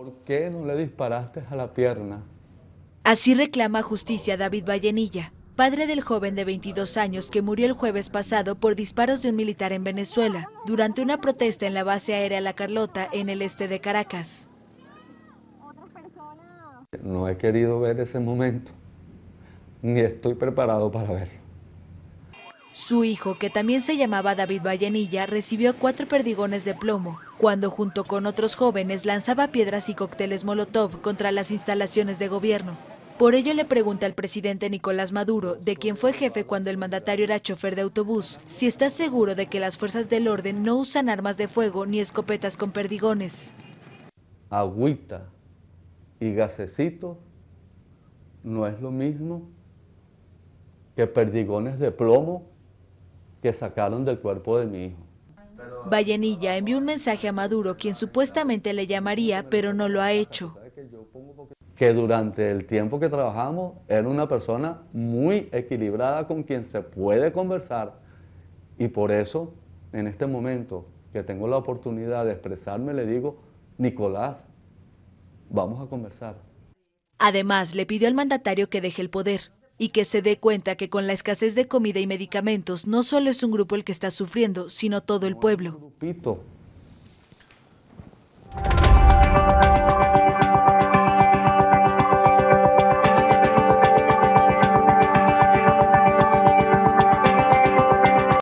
¿Por qué no le disparaste a la pierna? Así reclama justicia David Vallenilla, padre del joven de 22 años que murió el jueves pasado por disparos de un militar en Venezuela, durante una protesta en la base aérea La Carlota, en el este de Caracas. No he querido ver ese momento, ni estoy preparado para verlo. Su hijo, que también se llamaba David Vallenilla, recibió cuatro perdigones de plomo cuando junto con otros jóvenes lanzaba piedras y cócteles Molotov contra las instalaciones de gobierno. Por ello le pregunta al presidente Nicolás Maduro, de quien fue jefe cuando el mandatario era chofer de autobús, si está seguro de que las fuerzas del orden no usan armas de fuego ni escopetas con perdigones. Agüita y gasecito no es lo mismo que perdigones de plomo que sacaron del cuerpo de mi hijo. Vallenilla envió un mensaje a Maduro, quien supuestamente le llamaría, pero no lo ha hecho. Que durante el tiempo que trabajamos era una persona muy equilibrada con quien se puede conversar y por eso en este momento que tengo la oportunidad de expresarme le digo, Nicolás, vamos a conversar. Además, le pidió al mandatario que deje el poder y que se dé cuenta que con la escasez de comida y medicamentos no solo es un grupo el que está sufriendo, sino todo el pueblo.